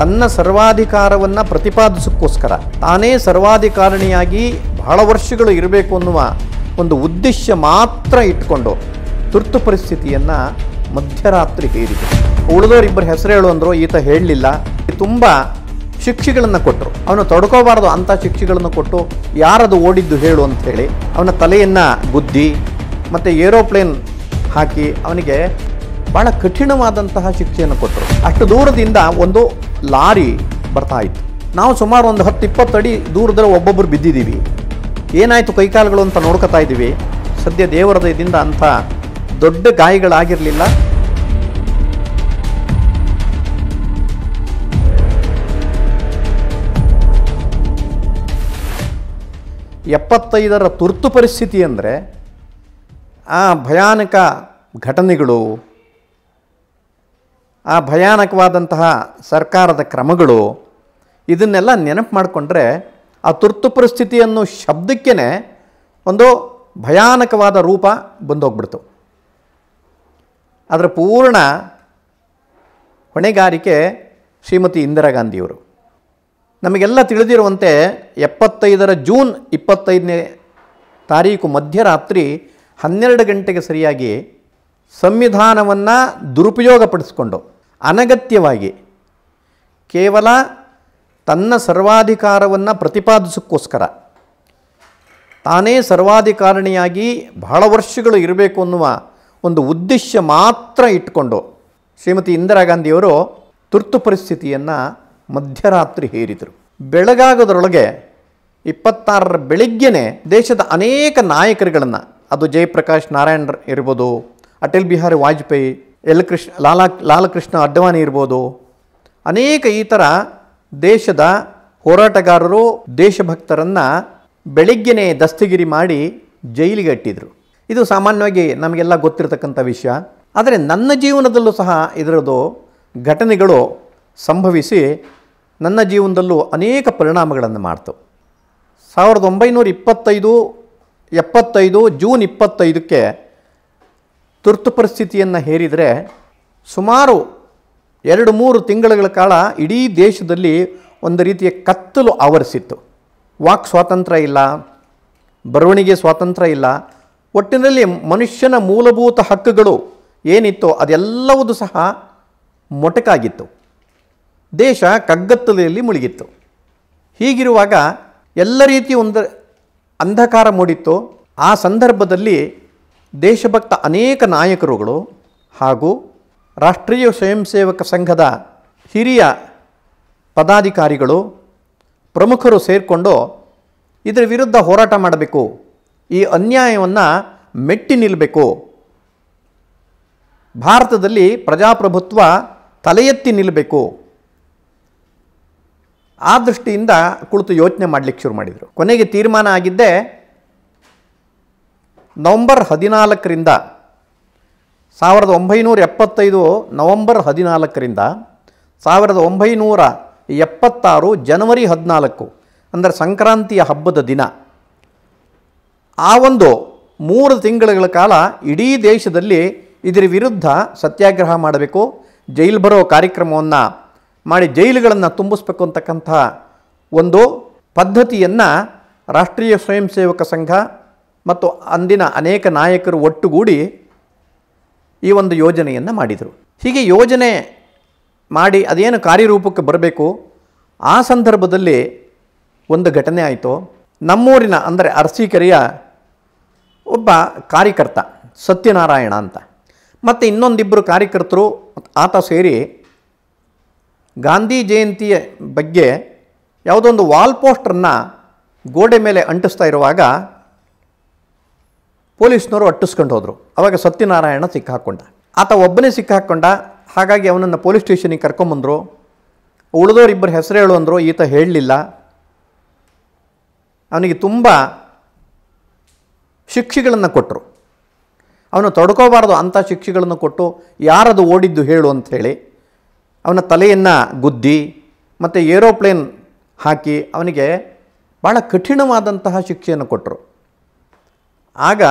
ತನ್ನ ಸರ್ವಾಧಿಕಾರವನ್ನು ಪ್ರತಿಪಾದಿಸೋಕ್ಕೋಸ್ಕರ ತಾನೇ ಸರ್ವಾಧಿಕಾರಣಿಯಾಗಿ ಬಹಳ ವರ್ಷಗಳು ಇರಬೇಕು ಅನ್ನುವ ಒಂದು ಉದ್ದೇಶ ಮಾತ್ರ ಇಟ್ಕೊಂಡು ತುರ್ತು ಪರಿಸ್ಥಿತಿಯನ್ನು ಮಧ್ಯರಾತ್ರಿ ಹೇರಿದೆ ಇಬ್ಬರು ಹೆಸರು ಹೇಳು ಅಂದರು ಈತ ಹೇಳಲಿಲ್ಲ ತುಂಬ ಶಿಕ್ಷೆಗಳನ್ನು ಕೊಟ್ಟರು ಅವನು ತೊಡ್ಕೋಬಾರ್ದು ಅಂಥ ಶಿಕ್ಷೆಗಳನ್ನು ಕೊಟ್ಟು ಯಾರದು ಓಡಿದ್ದು ಹೇಳು ಅಂಥೇಳಿ ಅವನ ತಲೆಯನ್ನು ಗುದ್ದಿ ಮತ್ತು ಏರೋಪ್ಲೇನ್ ಹಾಕಿ ಅವನಿಗೆ ಬಹಳ ಕಠಿಣವಾದಂತಹ ಶಿಕ್ಷೆಯನ್ನು ಕೊಟ್ಟರು ಅಷ್ಟು ದೂರದಿಂದ ಒಂದು ಲಾರಿ ಬರ್ತಾ ಇತ್ತು ನಾವು ಸುಮಾರು ಒಂದು ಹತ್ತು ಇಪ್ಪತ್ತು ಅಡಿ ದೂರದಲ್ಲಿ ಒಬ್ಬೊಬ್ಬರು ಬಿದ್ದಿದ್ದೀವಿ ಏನಾಯಿತು ಕೈಕಾಲುಗಳು ಅಂತ ನೋಡ್ಕೋತಾ ಇದ್ದೀವಿ ಸದ್ಯ ದೇವರ ದಯದಿಂದ ಅಂಥ ದೊಡ್ಡ ಗಾಯಗಳಾಗಿರಲಿಲ್ಲ ಎಪ್ಪತ್ತೈದರ ತುರ್ತು ಪರಿಸ್ಥಿತಿ ಅಂದರೆ ಆ ಭಯಾನಕ ಘಟನೆಗಳು ಆ ಭಯಾನಕವಾದಂತಹ ಸರ್ಕಾರದ ಕ್ರಮಗಳು ಇದನ್ನೆಲ್ಲ ನೆನಪು ಮಾಡಿಕೊಂಡ್ರೆ ಆ ತುರ್ತು ಪರಿಸ್ಥಿತಿ ಅನ್ನೋ ಶಬ್ದಕ್ಕೇ ಒಂದು ಭಯಾನಕವಾದ ರೂಪ ಬಂದೋಗ್ಬಿಡ್ತು ಅದರ ಪೂರ್ಣ ಹೊಣೆಗಾರಿಕೆ ಶ್ರೀಮತಿ ಇಂದಿರಾ ಗಾಂಧಿಯವರು ನಮಗೆಲ್ಲ ತಿಳಿದಿರುವಂತೆ ಎಪ್ಪತ್ತೈದರ ಜೂನ್ ಇಪ್ಪತ್ತೈದನೇ ತಾರೀಕು ಮಧ್ಯರಾತ್ರಿ ಹನ್ನೆರಡು ಗಂಟೆಗೆ ಸರಿಯಾಗಿ ಸಂವಿಧಾನವನ್ನು ದುರುಪಯೋಗಪಡಿಸಿಕೊಂಡು ಅನಗತ್ಯವಾಗಿ ಕೇವಲ ತನ್ನ ಸರ್ವಾಧಿಕಾರವನ್ನು ಪ್ರತಿಪಾದಿಸೋಕ್ಕೋಸ್ಕರ ತಾನೇ ಸರ್ವಾಧಿಕಾರಣಿಯಾಗಿ ಬಹಳ ವರ್ಷಗಳು ಇರಬೇಕು ಅನ್ನುವ ಒಂದು ಉದ್ದೇಶ ಮಾತ್ರ ಇಟ್ಟುಕೊಂಡು ಶ್ರೀಮತಿ ಇಂದಿರಾ ಗಾಂಧಿಯವರು ತುರ್ತು ಪರಿಸ್ಥಿತಿಯನ್ನು ಮಧ್ಯರಾತ್ರಿ ಹೇರಿದರು ಬೆಳಗಾಗದರೊಳಗೆ ಇಪ್ಪತ್ತಾರರ ಬೆಳಿಗ್ಗೆನೇ ದೇಶದ ಅನೇಕ ನಾಯಕರುಗಳನ್ನು ಅದು ಜಯಪ್ರಕಾಶ್ ನಾರಾಯಣ್ ಇರ್ಬೋದು ಅಟಲ್ ಬಿಹಾರಿ ವಾಜಪೇಯಿ ಎಲ್ ಕೃಷ್ಣ ಲಾಲಾ ಲಾಲಕೃಷ್ಣ ಅಡ್ವಾನಿ ಇರ್ಬೋದು ಅನೇಕ ಈ ಥರ ದೇಶದ ಹೋರಾಟಗಾರರು ದೇಶಭಕ್ತರನ್ನು ಬೆಳಿಗ್ಗೆನೆ ದಸ್ತಗಿರಿ ಮಾಡಿ ಜೈಲಿಗೆ ಇಟ್ಟಿದ್ರು ಇದು ಸಾಮಾನ್ಯವಾಗಿ ನಮಗೆಲ್ಲ ಗೊತ್ತಿರತಕ್ಕಂಥ ವಿಷಯ ಆದರೆ ನನ್ನ ಜೀವನದಲ್ಲೂ ಸಹ ಇದರದು ಘಟನೆಗಳು ಸಂಭವಿಸಿ ನನ್ನ ಜೀವನದಲ್ಲೂ ಅನೇಕ ಪರಿಣಾಮಗಳನ್ನು ಮಾಡ್ತು ಸಾವಿರದ ಒಂಬೈನೂರ ಇಪ್ಪತ್ತೈದು ಎಪ್ಪತ್ತೈದು ಜೂನ್ ಇಪ್ಪತ್ತೈದಕ್ಕೆ ತುರ್ತು ಪರಿಸ್ಥಿತಿಯನ್ನು ಹೇರಿದರೆ ಸುಮಾರು ಎರಡು ಮೂರು ತಿಂಗಳುಗಳ ಕಾಲ ಇಡೀ ದೇಶದಲ್ಲಿ ಒಂದು ರೀತಿಯ ಕತ್ತಲು ಆವರಿಸಿತ್ತು ವಾಕ್ ಸ್ವಾತಂತ್ರ್ಯ ಇಲ್ಲ ಬರವಣಿಗೆ ಸ್ವಾತಂತ್ರ್ಯ ಇಲ್ಲ ಒಟ್ಟಿನಲ್ಲಿ ಮನುಷ್ಯನ ಮೂಲಭೂತ ಹಕ್ಕುಗಳು ಏನಿತ್ತು ಅದೆಲ್ಲವೂ ಸಹ ಮೊಟಕಾಗಿತ್ತು ದೇಶ ಕಗ್ಗತ್ತಲೆಯಲ್ಲಿ ಮುಳುಗಿತ್ತು ಹೀಗಿರುವಾಗ ಎಲ್ಲ ರೀತಿ ಒಂದು ಅಂಧಕಾರ ಮೂಡಿತ್ತು ಆ ಸಂದರ್ಭದಲ್ಲಿ ದೇಶಭಕ್ತ ಅನೇಕ ನಾಯಕರುಗಳು ಹಾಗೂ ರಾಷ್ಟ್ರೀಯ ಸ್ವಯಂ ಸೇವಕ ಸಂಘದ ಹಿರಿಯ ಪದಾಧಿಕಾರಿಗಳು ಪ್ರಮುಖರು ಸೇರಿಕೊಂಡು ಇದರ ವಿರುದ್ಧ ಹೋರಾಟ ಮಾಡಬೇಕು ಈ ಅನ್ಯಾಯವನ್ನು ಮೆಟ್ಟಿ ನಿಲ್ಲಬೇಕು ಭಾರತದಲ್ಲಿ ಪ್ರಜಾಪ್ರಭುತ್ವ ತಲೆಯೆತ್ತಿ ನಿಲ್ಲಬೇಕು ಆ ದೃಷ್ಟಿಯಿಂದ ಕುಳಿತು ಯೋಚನೆ ಮಾಡಲಿಕ್ಕೆ ಶುರು ಮಾಡಿದರು ಕೊನೆಗೆ ತೀರ್ಮಾನ ಆಗಿದ್ದೇ ನವಂಬರ್ ಹದಿನಾಲ್ಕರಿಂದ ಸಾವಿರದ ಒಂಬೈನೂರ ಎಪ್ಪತ್ತೈದು ನವಂಬರ್ ಹದಿನಾಲ್ಕರಿಂದ ಸಾವಿರದ ಒಂಬೈನೂರ ಎಪ್ಪತ್ತಾರು ಜನವರಿ ಹದಿನಾಲ್ಕು ಅಂದರೆ ಸಂಕ್ರಾಂತಿಯ ಹಬ್ಬದ ದಿನ ಆ ಒಂದು ಮೂರು ತಿಂಗಳುಗಳ ಕಾಲ ಇಡೀ ದೇಶದಲ್ಲಿ ಇದರ ವಿರುದ್ಧ ಸತ್ಯಾಗ್ರಹ ಮಾಡಬೇಕು ಜೈಲು ಬರೋ ಕಾರ್ಯಕ್ರಮವನ್ನು ಮಾಡಿ ಜೈಲುಗಳನ್ನು ತುಂಬಿಸ್ಬೇಕು ಅಂತಕ್ಕಂಥ ಒಂದು ಪದ್ಧತಿಯನ್ನು ರಾಷ್ಟ್ರೀಯ ಸ್ವಯಂ ಸೇವಕ ಸಂಘ ಮತ್ತು ಅಂದಿನ ಅನೇಕ ನಾಯಕರು ಒಟ್ಟುಗೂಡಿ ಈ ಒಂದು ಯೋಜನೆಯನ್ನು ಮಾಡಿದರು ಹೀಗೆ ಯೋಜನೆ ಮಾಡಿ ಅದೇನು ಕಾರ್ಯರೂಪಕ್ಕೆ ಬರಬೇಕು ಆ ಸಂದರ್ಭದಲ್ಲಿ ಒಂದು ಘಟನೆ ಆಯಿತು ನಮ್ಮೂರಿನ ಅಂದರೆ ಅರಸೀಕೆರೆಯ ಒಬ್ಬ ಕಾರ್ಯಕರ್ತ ಸತ್ಯನಾರಾಯಣ ಅಂತ ಮತ್ತು ಇನ್ನೊಂದಿಬ್ಬರು ಕಾರ್ಯಕರ್ತರು ಆತ ಸೇರಿ ಗಾಂಧಿ ಜಯಂತಿಯ ಬಗ್ಗೆ ಯಾವುದೊಂದು ವಾಲ್ ಪೋಸ್ಟರನ್ನು ಗೋಡೆ ಮೇಲೆ ಅಂಟಿಸ್ತಾ ಇರುವಾಗ ಪೊಲೀಸ್ನವರು ಅಟ್ಟಿಸ್ಕೊಂಡು ಹೋದರು ಅವಾಗ ಸತ್ಯನಾರಾಯಣ ಸಿಕ್ಕಾಕ್ಕೊಂಡ ಆತ ಒಬ್ಬನೇ ಸಿಕ್ಕಾಕ್ಕೊಂಡ ಹಾಗಾಗಿ ಅವನನ್ನು ಪೊಲೀಸ್ ಸ್ಟೇಷನಿಗೆ ಕರ್ಕೊಂಬಂದರು ಉಳಿದವರಿಬ್ಬರು ಹೆಸರು ಹೇಳು ಅಂದರು ಈತ ಹೇಳಲಿಲ್ಲ ಅವನಿಗೆ ತುಂಬ ಶಿಕ್ಷೆಗಳನ್ನು ಕೊಟ್ಟರು ಅವನು ತೊಡ್ಕೋಬಾರ್ದು ಅಂಥ ಶಿಕ್ಷೆಗಳನ್ನು ಕೊಟ್ಟು ಯಾರದು ಓಡಿದ್ದು ಹೇಳು ಅಂಥೇಳಿ ಅವನ ತಲೆಯನ್ನು ಗುದ್ದಿ ಮತ್ತು ಏರೋಪ್ಲೇನ್ ಹಾಕಿ ಅವನಿಗೆ ಭಾಳ ಕಠಿಣವಾದಂತಹ ಶಿಕ್ಷೆಯನ್ನು ಕೊಟ್ಟರು ಆಗ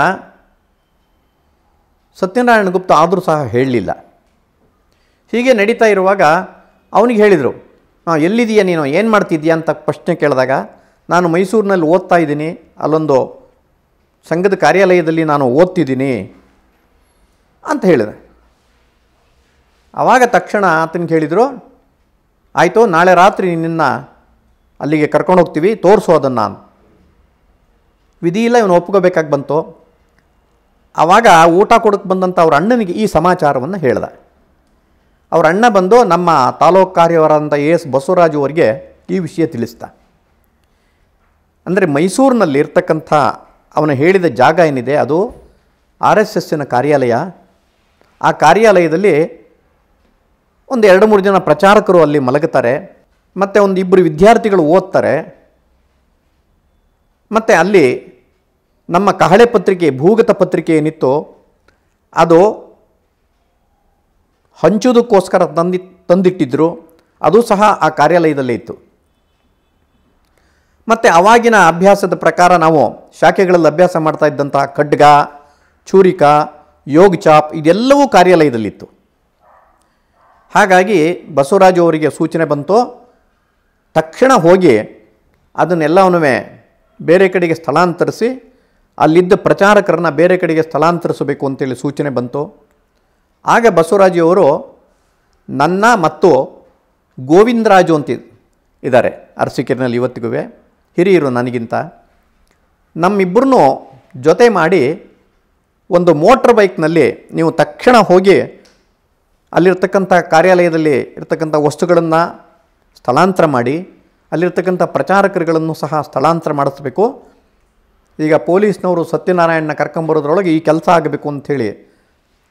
ಸತ್ಯನಾರಾಯಣ ಗುಪ್ತ ಆದರೂ ಸಹ ಹೇಳಲಿಲ್ಲ ಹೀಗೆ ನಡೀತಾ ಇರುವಾಗ ಅವನಿಗೆ ಹೇಳಿದರು ಹಾಂ ಎಲ್ಲಿದೆಯಾ ನೀನು ಏನು ಮಾಡ್ತಿದ್ದೀಯ ಅಂತ ಪ್ರಶ್ನೆ ಕೇಳಿದಾಗ ನಾನು ಮೈಸೂರಿನಲ್ಲಿ ಓದ್ತಾ ಇದ್ದೀನಿ ಅಲ್ಲೊಂದು ಸಂಘದ ಕಾರ್ಯಾಲಯದಲ್ಲಿ ನಾನು ಓದ್ತಿದ್ದೀನಿ ಅಂತ ಹೇಳಿದೆ ಆವಾಗ ತಕ್ಷಣ ಆತನಿಗೆ ಹೇಳಿದರು ಆಯಿತು ನಾಳೆ ರಾತ್ರಿ ನಿನ್ನ ಅಲ್ಲಿಗೆ ಕರ್ಕೊಂಡು ಹೋಗ್ತೀವಿ ತೋರಿಸು ಅದನ್ನು ನಾನು ವಿಧಿ ಇಲ್ಲ ಇವನು ಒಪ್ಕೋಬೇಕಾಗಿ ಬಂತು ಆವಾಗ ಊಟ ಕೊಡಕ್ಕೆ ಬಂದಂಥ ಅವ್ರ ಅಣ್ಣನಿಗೆ ಈ ಸಮಾಚಾರವನ್ನು ಹೇಳ್ದ ಅವ್ರ ಅಣ್ಣ ಬಂದು ನಮ್ಮ ತಾಲೂಕು ಕಾರ್ಯವರಾದಂಥ ಎ ಎಸ್ ಬಸವರಾಜು ಅವರಿಗೆ ಈ ವಿಷಯ ತಿಳಿಸ್ತ ಅಂದರೆ ಮೈಸೂರಿನಲ್ಲಿ ಇರ್ತಕ್ಕಂಥ ಅವನು ಹೇಳಿದ ಜಾಗ ಏನಿದೆ ಅದು ಆರ್ ಎಸ್ ಎಸ್ಸಿನ ಕಾರ್ಯಾಲಯ ಆ ಕಾರ್ಯಾಲಯದಲ್ಲಿ ಒಂದು ಎರಡು ಮೂರು ಜನ ಪ್ರಚಾರಕರು ಅಲ್ಲಿ ಮಲಗುತ್ತಾರೆ ಮತ್ತು ಒಂದು ಇಬ್ಬರು ವಿದ್ಯಾರ್ಥಿಗಳು ಓದ್ತಾರೆ ಮತ್ತು ಅಲ್ಲಿ ನಮ್ಮ ಕಹಳೆ ಪತ್ರಿಕೆ ಭೂಗತ ಪತ್ರಿಕೆ ಏನಿತ್ತು ಅದು ಹಂಚೋದಕ್ಕೋಸ್ಕರ ತಂದಿ ತಂದಿಟ್ಟಿದ್ದರು ಅದು ಸಹ ಆ ಕಾರ್ಯಾಲಯದಲ್ಲೇ ಇತ್ತು ಮತ್ತು ಅವಾಗಿನ ಅಭ್ಯಾಸದ ಪ್ರಕಾರ ನಾವು ಶಾಖೆಗಳಲ್ಲಿ ಅಭ್ಯಾಸ ಮಾಡ್ತಾ ಇದ್ದಂಥ ಖಡ್ಗ ಚೂರಿಕ ಯೋಗ ಚಾಪ್ ಇದೆಲ್ಲವೂ ಕಾರ್ಯಾಲಯದಲ್ಲಿತ್ತು ಹಾಗಾಗಿ ಬಸವರಾಜು ಅವರಿಗೆ ಸೂಚನೆ ಬಂತು ತಕ್ಷಣ ಹೋಗಿ ಅದನ್ನೆಲ್ಲವನ್ನೂ ಬೇರೆ ಕಡೆಗೆ ಸ್ಥಳಾಂತರಿಸಿ ಅಲ್ಲಿದ್ದ ಪ್ರಚಾರಕರನ್ನು ಬೇರೆ ಕಡೆಗೆ ಸ್ಥಳಾಂತರಿಸಬೇಕು ಅಂತೇಳಿ ಸೂಚನೆ ಬಂತು ಆಗ ಬಸವರಾಜಿಯವರು ನನ್ನ ಮತ್ತು ಗೋವಿಂದರಾಜು ಅಂತ ಇದ್ದಾರೆ ಅರಸಿಕೆರಿನಲ್ಲಿ ಇವತ್ತಿಗೂ ಹಿರಿಯರು ನನಗಿಂತ ನಮ್ಮಿಬ್ಬರನ್ನೂ ಜೊತೆ ಮಾಡಿ ಒಂದು ಮೋಟ್ರ್ ಬೈಕ್ನಲ್ಲಿ ನೀವು ತಕ್ಷಣ ಹೋಗಿ ಅಲ್ಲಿರ್ತಕ್ಕಂಥ ಕಾರ್ಯಾಲಯದಲ್ಲಿ ಇರ್ತಕ್ಕಂಥ ವಸ್ತುಗಳನ್ನು ಸ್ಥಳಾಂತರ ಮಾಡಿ ಅಲ್ಲಿರ್ತಕ್ಕಂಥ ಪ್ರಚಾರಕರುಗಳನ್ನು ಸಹ ಸ್ಥಳಾಂತರ ಮಾಡಿಸ್ಬೇಕು ಈಗ ಪೊಲೀಸ್ನವರು ಸತ್ಯನಾರಾಯಣನ ಕರ್ಕೊಂಬರೋದ್ರೊಳಗೆ ಈ ಕೆಲಸ ಆಗಬೇಕು ಅಂಥೇಳಿ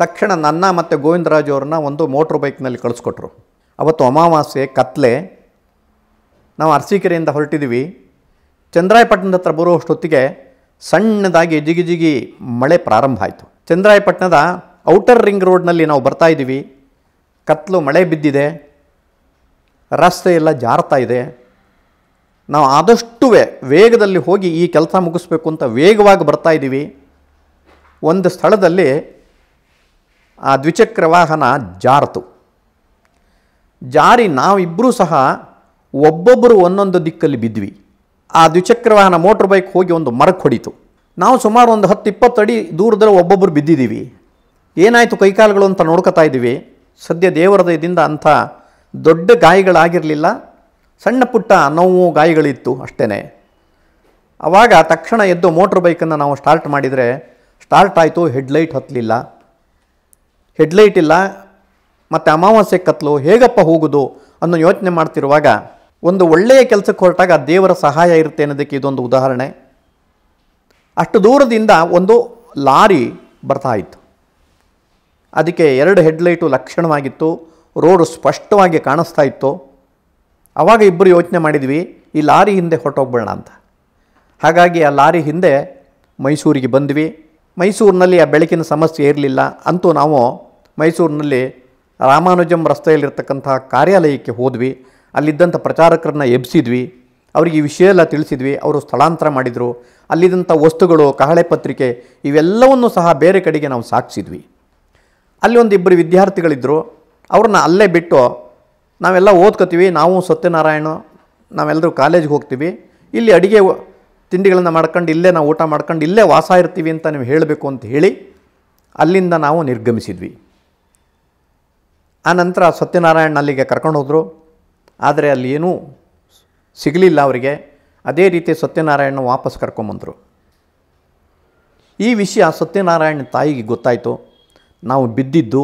ತಕ್ಷಣ ನನ್ನ ಮತ್ತು ಗೋವಿಂದರಾಜು ಅವ್ರನ್ನ ಒಂದು ಮೋಟ್ರ್ ಬೈಕ್ನಲ್ಲಿ ಕಳಿಸ್ಕೊಟ್ರು ಅವತ್ತು ಅಮಾವಾಸ್ಯೆ ಕತ್ಲೆ ನಾವು ಅರಸೀಕೆರೆಯಿಂದ ಹೊರಟಿದ್ದೀವಿ ಚಂದ್ರಾಯಪಟ್ಟಣದ ಹತ್ರ ಬರುವಷ್ಟೊತ್ತಿಗೆ ಅಷ್ಟೊತ್ತಿಗೆ ಸಣ್ಣದಾಗಿ ಜಿಗಿಜಿಗಿ ಮಳೆ ಪ್ರಾರಂಭ ಆಯಿತು ಚಂದ್ರಾಯಪಟ್ಟಣದ ಔಟರ್ ರಿಂಗ್ ರೋಡ್ನಲ್ಲಿ ನಾವು ಬರ್ತಾ ಇದ್ದೀವಿ ಕತ್ಲು ಮಳೆ ಬಿದ್ದಿದೆ ರಸ್ತೆ ಎಲ್ಲ ಜಾರ್ತಾ ಇದೆ ನಾವು ಆದಷ್ಟು ವೇಗದಲ್ಲಿ ಹೋಗಿ ಈ ಕೆಲಸ ಮುಗಿಸ್ಬೇಕು ಅಂತ ವೇಗವಾಗಿ ಬರ್ತಾ ಇದ್ದೀವಿ ಒಂದು ಸ್ಥಳದಲ್ಲಿ ಆ ದ್ವಿಚಕ್ರ ವಾಹನ ಜಾರತು ಜಾರಿ ನಾವಿಬ್ಬರೂ ಸಹ ಒಬ್ಬೊಬ್ಬರು ಒಂದೊಂದು ದಿಕ್ಕಲ್ಲಿ ಬಿದ್ವಿ ಆ ದ್ವಿಚಕ್ರ ವಾಹನ ಮೋಟ್ರ್ ಬೈಕ್ ಹೋಗಿ ಒಂದು ಮರಕ್ಕೆ ಹೊಡಿತು ನಾವು ಸುಮಾರು ಒಂದು ಹತ್ತು ಇಪ್ಪತ್ತು ಅಡಿ ದೂರದಲ್ಲಿ ಒಬ್ಬೊಬ್ಬರು ಬಿದ್ದಿದ್ದೀವಿ ಏನಾಯಿತು ಕೈಕಾಲುಗಳು ಅಂತ ನೋಡ್ಕೋತಾ ಇದ್ದೀವಿ ಸದ್ಯ ದೇವರದಯದಿಂದ ಅಂಥ ದೊಡ್ಡ ಗಾಯಗಳಾಗಿರಲಿಲ್ಲ ಸಣ್ಣ ಪುಟ್ಟ ನೋವು ಗಾಯಗಳಿತ್ತು ಅಷ್ಟೇ ಆವಾಗ ತಕ್ಷಣ ಎದ್ದು ಮೋಟ್ರ್ ಬೈಕನ್ನು ನಾವು ಸ್ಟಾರ್ಟ್ ಮಾಡಿದರೆ ಸ್ಟಾರ್ಟ್ ಆಯಿತು ಹೆಡ್ಲೈಟ್ ಹತ್ತಲಿಲ್ಲ ಹೆಡ್ಲೈಟ್ ಇಲ್ಲ ಮತ್ತು ಅಮಾವಾಸ್ಯೆ ಕತ್ತಲು ಹೇಗಪ್ಪ ಹೋಗೋದು ಅನ್ನೋ ಯೋಚನೆ ಮಾಡ್ತಿರುವಾಗ ಒಂದು ಒಳ್ಳೆಯ ಕೆಲಸಕ್ಕೆ ಹೊರಟಾಗ ದೇವರ ಸಹಾಯ ಇರುತ್ತೆ ಅನ್ನೋದಕ್ಕೆ ಇದೊಂದು ಉದಾಹರಣೆ ಅಷ್ಟು ದೂರದಿಂದ ಒಂದು ಲಾರಿ ಬರ್ತಾ ಇತ್ತು ಅದಕ್ಕೆ ಎರಡು ಹೆಡ್ಲೈಟು ಲಕ್ಷಣವಾಗಿತ್ತು ರೋಡು ಸ್ಪಷ್ಟವಾಗಿ ಕಾಣಿಸ್ತಾ ಇತ್ತು ಆವಾಗ ಇಬ್ಬರು ಯೋಚನೆ ಮಾಡಿದ್ವಿ ಈ ಲಾರಿ ಹಿಂದೆ ಹೊಟ್ಟೋಗ್ಬೇಡ ಅಂತ ಹಾಗಾಗಿ ಆ ಲಾರಿ ಹಿಂದೆ ಮೈಸೂರಿಗೆ ಬಂದ್ವಿ ಮೈಸೂರಿನಲ್ಲಿ ಆ ಬೆಳಕಿನ ಸಮಸ್ಯೆ ಇರಲಿಲ್ಲ ಅಂತೂ ನಾವು ಮೈಸೂರಿನಲ್ಲಿ ರಾಮಾನುಜಂ ರಸ್ತೆಯಲ್ಲಿರ್ತಕ್ಕಂಥ ಕಾರ್ಯಾಲಯಕ್ಕೆ ಹೋದ್ವಿ ಅಲ್ಲಿದ್ದಂಥ ಪ್ರಚಾರಕರನ್ನ ಎಬ್ಸಿದ್ವಿ ಅವರಿಗೆ ಈ ವಿಷಯ ಎಲ್ಲ ತಿಳಿಸಿದ್ವಿ ಅವರು ಸ್ಥಳಾಂತರ ಮಾಡಿದರು ಅಲ್ಲಿದ್ದಂಥ ವಸ್ತುಗಳು ಕಹಳೆ ಪತ್ರಿಕೆ ಇವೆಲ್ಲವನ್ನೂ ಸಹ ಬೇರೆ ಕಡೆಗೆ ನಾವು ಸಾಕ್ಸಿದ್ವಿ ಅಲ್ಲಿ ಇಬ್ಬರು ವಿದ್ಯಾರ್ಥಿಗಳಿದ್ದರು ಅವ್ರನ್ನ ಅಲ್ಲೇ ಬಿಟ್ಟು ನಾವೆಲ್ಲ ಓದ್ಕೋತೀವಿ ನಾವು ಸತ್ಯನಾರಾಯಣ ನಾವೆಲ್ಲರೂ ಕಾಲೇಜ್ಗೆ ಹೋಗ್ತೀವಿ ಇಲ್ಲಿ ಅಡುಗೆ ತಿಂಡಿಗಳನ್ನು ಮಾಡ್ಕೊಂಡು ಇಲ್ಲೇ ನಾವು ಊಟ ಮಾಡ್ಕೊಂಡು ಇಲ್ಲೇ ವಾಸ ಇರ್ತೀವಿ ಅಂತ ನೀವು ಹೇಳಬೇಕು ಅಂತ ಹೇಳಿ ಅಲ್ಲಿಂದ ನಾವು ನಿರ್ಗಮಿಸಿದ್ವಿ ಆನಂತರ ಸತ್ಯನಾರಾಯಣ ಅಲ್ಲಿಗೆ ಕರ್ಕೊಂಡು ಹೋದರು ಆದರೆ ಅಲ್ಲಿ ಏನೂ ಸಿಗಲಿಲ್ಲ ಅವರಿಗೆ ಅದೇ ರೀತಿ ಸತ್ಯನಾರಾಯಣ ವಾಪಸ್ ಕರ್ಕೊಂಬಂದರು ಈ ವಿಷಯ ಸತ್ಯನಾರಾಯಣ ತಾಯಿಗೆ ಗೊತ್ತಾಯಿತು ನಾವು ಬಿದ್ದಿದ್ದು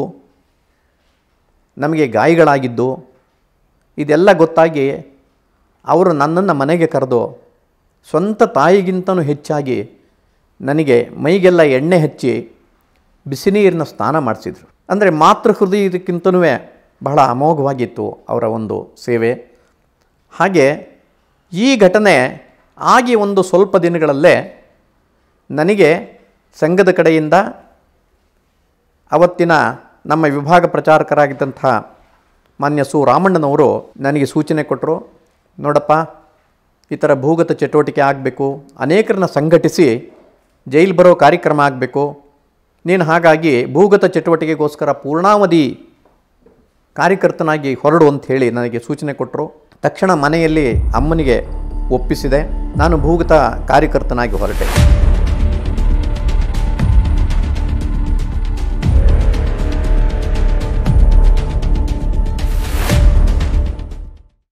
ನಮಗೆ ಗಾಯಗಳಾಗಿದ್ದು ಇದೆಲ್ಲ ಗೊತ್ತಾಗಿ ಅವರು ನನ್ನನ್ನು ಮನೆಗೆ ಕರೆದು ಸ್ವಂತ ತಾಯಿಗಿಂತನೂ ಹೆಚ್ಚಾಗಿ ನನಗೆ ಮೈಗೆಲ್ಲ ಎಣ್ಣೆ ಹಚ್ಚಿ ಬಿಸಿ ಸ್ನಾನ ಮಾಡಿಸಿದರು ಅಂದರೆ ಮಾತೃ ಹೃದಯಕ್ಕಿಂತನೂ ಬಹಳ ಅಮೋಘವಾಗಿತ್ತು ಅವರ ಒಂದು ಸೇವೆ ಹಾಗೆ ಈ ಘಟನೆ ಆಗಿ ಒಂದು ಸ್ವಲ್ಪ ದಿನಗಳಲ್ಲೇ ನನಗೆ ಸಂಘದ ಕಡೆಯಿಂದ ಅವತ್ತಿನ ನಮ್ಮ ವಿಭಾಗ ಪ್ರಚಾರಕರಾಗಿದ್ದಂಥ ಮಾನ್ಯ ಸು ರಾಮಣ್ಣನವರು ನನಗೆ ಸೂಚನೆ ಕೊಟ್ಟರು ನೋಡಪ್ಪ ಈ ಥರ ಭೂಗತ ಚಟುವಟಿಕೆ ಆಗಬೇಕು ಅನೇಕರನ್ನ ಸಂಘಟಿಸಿ ಜೈಲು ಬರೋ ಕಾರ್ಯಕ್ರಮ ಆಗಬೇಕು ನೀನು ಹಾಗಾಗಿ ಭೂಗತ ಚಟುವಟಿಕೆಗೋಸ್ಕರ ಪೂರ್ಣಾವಧಿ ಕಾರ್ಯಕರ್ತನಾಗಿ ಹೊರಡು ಅಂತ ಹೇಳಿ ನನಗೆ ಸೂಚನೆ ಕೊಟ್ಟರು ತಕ್ಷಣ ಮನೆಯಲ್ಲಿ ಅಮ್ಮನಿಗೆ ಒಪ್ಪಿಸಿದೆ ನಾನು ಭೂಗತ ಕಾರ್ಯಕರ್ತನಾಗಿ ಹೊರಟೆ